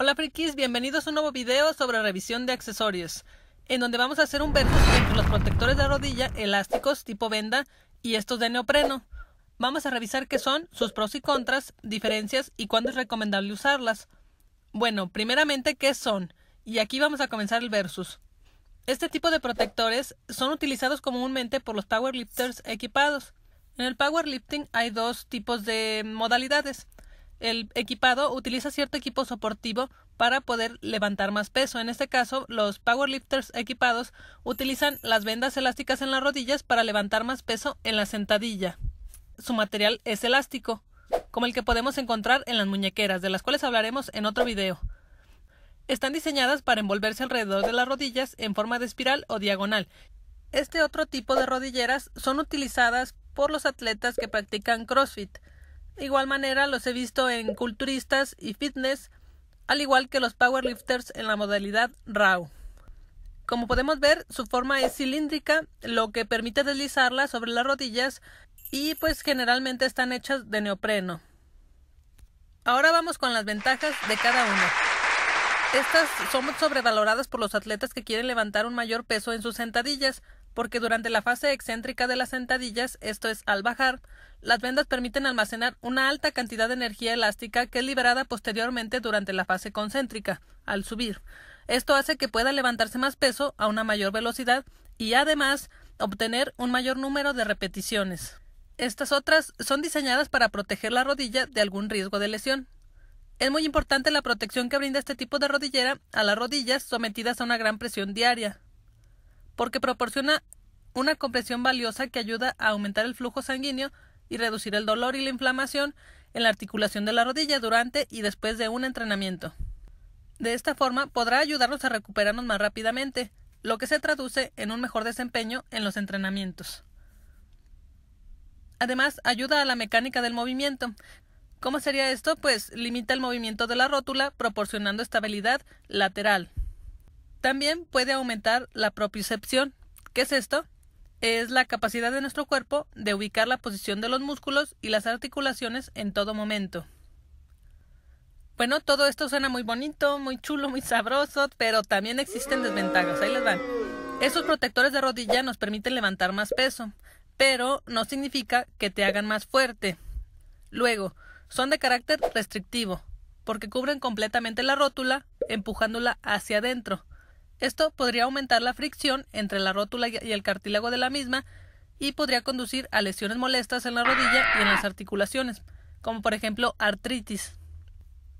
Hola frikis, bienvenidos a un nuevo video sobre revisión de accesorios, en donde vamos a hacer un versus entre los protectores de rodilla elásticos tipo venda y estos de neopreno. Vamos a revisar qué son, sus pros y contras, diferencias y cuándo es recomendable usarlas. Bueno, primeramente, ¿qué son? Y aquí vamos a comenzar el versus. Este tipo de protectores son utilizados comúnmente por los powerlifters equipados. En el powerlifting hay dos tipos de modalidades el equipado utiliza cierto equipo soportivo para poder levantar más peso. En este caso, los powerlifters equipados utilizan las vendas elásticas en las rodillas para levantar más peso en la sentadilla. Su material es elástico, como el que podemos encontrar en las muñequeras, de las cuales hablaremos en otro video. Están diseñadas para envolverse alrededor de las rodillas en forma de espiral o diagonal. Este otro tipo de rodilleras son utilizadas por los atletas que practican CrossFit igual manera los he visto en culturistas y fitness, al igual que los powerlifters en la modalidad RAW. Como podemos ver, su forma es cilíndrica, lo que permite deslizarla sobre las rodillas y pues generalmente están hechas de neopreno. Ahora vamos con las ventajas de cada uno. Estas son sobrevaloradas por los atletas que quieren levantar un mayor peso en sus sentadillas, porque durante la fase excéntrica de las sentadillas, esto es al bajar, las vendas permiten almacenar una alta cantidad de energía elástica que es liberada posteriormente durante la fase concéntrica, al subir. Esto hace que pueda levantarse más peso a una mayor velocidad y además obtener un mayor número de repeticiones. Estas otras son diseñadas para proteger la rodilla de algún riesgo de lesión. Es muy importante la protección que brinda este tipo de rodillera a las rodillas sometidas a una gran presión diaria, porque proporciona una compresión valiosa que ayuda a aumentar el flujo sanguíneo y reducir el dolor y la inflamación en la articulación de la rodilla durante y después de un entrenamiento. De esta forma podrá ayudarnos a recuperarnos más rápidamente, lo que se traduce en un mejor desempeño en los entrenamientos. Además, ayuda a la mecánica del movimiento. ¿Cómo sería esto? Pues limita el movimiento de la rótula proporcionando estabilidad lateral. También puede aumentar la propiocepción. ¿Qué es esto? Es la capacidad de nuestro cuerpo de ubicar la posición de los músculos y las articulaciones en todo momento. Bueno, todo esto suena muy bonito, muy chulo, muy sabroso, pero también existen desventajas. Ahí les van. Esos protectores de rodilla nos permiten levantar más peso, pero no significa que te hagan más fuerte. Luego, son de carácter restrictivo, porque cubren completamente la rótula, empujándola hacia adentro, esto podría aumentar la fricción entre la rótula y el cartílago de la misma y podría conducir a lesiones molestas en la rodilla y en las articulaciones, como por ejemplo artritis.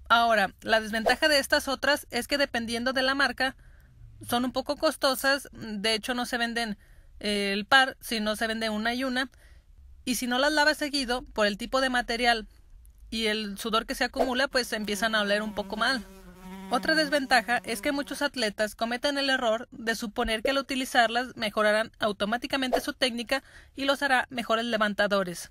Ahora, la desventaja de estas otras es que dependiendo de la marca, son un poco costosas, de hecho no se venden eh, el par, sino se vende una y una, y si no las lavas seguido, por el tipo de material y el sudor que se acumula, pues empiezan a oler un poco mal. Otra desventaja es que muchos atletas cometen el error de suponer que al utilizarlas mejorarán automáticamente su técnica y los hará mejores levantadores.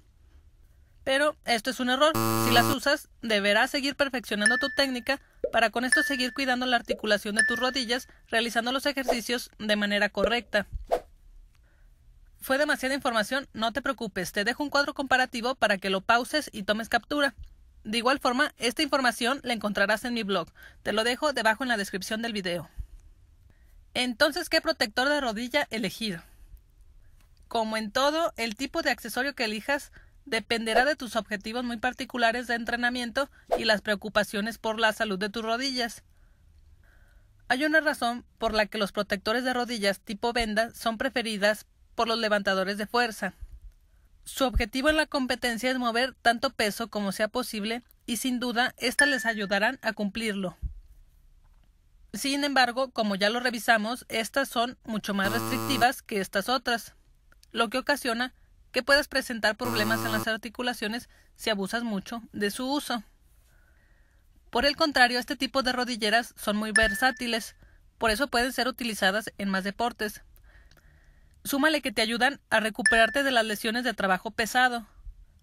Pero esto es un error. Si las usas, deberás seguir perfeccionando tu técnica para con esto seguir cuidando la articulación de tus rodillas, realizando los ejercicios de manera correcta. Fue demasiada información, no te preocupes, te dejo un cuadro comparativo para que lo pauses y tomes captura. De igual forma, esta información la encontrarás en mi blog. Te lo dejo debajo en la descripción del video. Entonces, ¿qué protector de rodilla elegir? Como en todo, el tipo de accesorio que elijas dependerá de tus objetivos muy particulares de entrenamiento y las preocupaciones por la salud de tus rodillas. Hay una razón por la que los protectores de rodillas tipo venda son preferidas por los levantadores de fuerza. Su objetivo en la competencia es mover tanto peso como sea posible y sin duda éstas les ayudarán a cumplirlo. Sin embargo, como ya lo revisamos, estas son mucho más restrictivas que estas otras, lo que ocasiona que puedas presentar problemas en las articulaciones si abusas mucho de su uso. Por el contrario, este tipo de rodilleras son muy versátiles, por eso pueden ser utilizadas en más deportes, Súmale que te ayudan a recuperarte de las lesiones de trabajo pesado,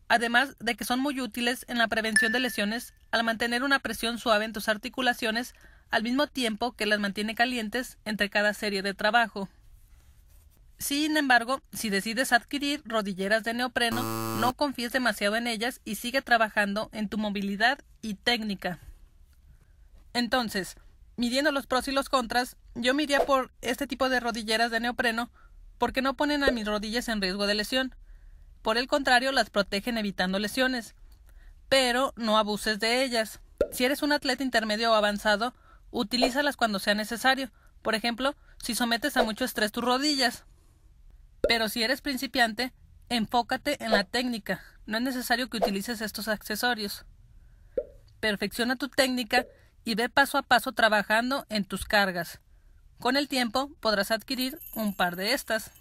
además de que son muy útiles en la prevención de lesiones al mantener una presión suave en tus articulaciones al mismo tiempo que las mantiene calientes entre cada serie de trabajo. Sin embargo, si decides adquirir rodilleras de neopreno, no confíes demasiado en ellas y sigue trabajando en tu movilidad y técnica. Entonces, midiendo los pros y los contras, yo me por este tipo de rodilleras de neopreno porque no ponen a mis rodillas en riesgo de lesión. Por el contrario, las protegen evitando lesiones. Pero no abuses de ellas. Si eres un atleta intermedio o avanzado, utilízalas cuando sea necesario. Por ejemplo, si sometes a mucho estrés tus rodillas. Pero si eres principiante, enfócate en la técnica. No es necesario que utilices estos accesorios. Perfecciona tu técnica y ve paso a paso trabajando en tus cargas. Con el tiempo podrás adquirir un par de estas.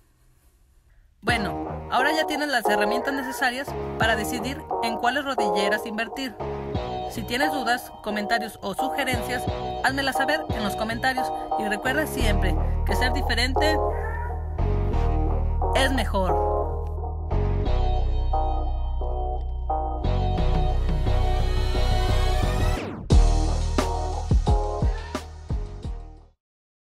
Bueno, ahora ya tienes las herramientas necesarias para decidir en cuáles rodilleras invertir. Si tienes dudas, comentarios o sugerencias, házmelas saber en los comentarios y recuerda siempre que ser diferente es mejor.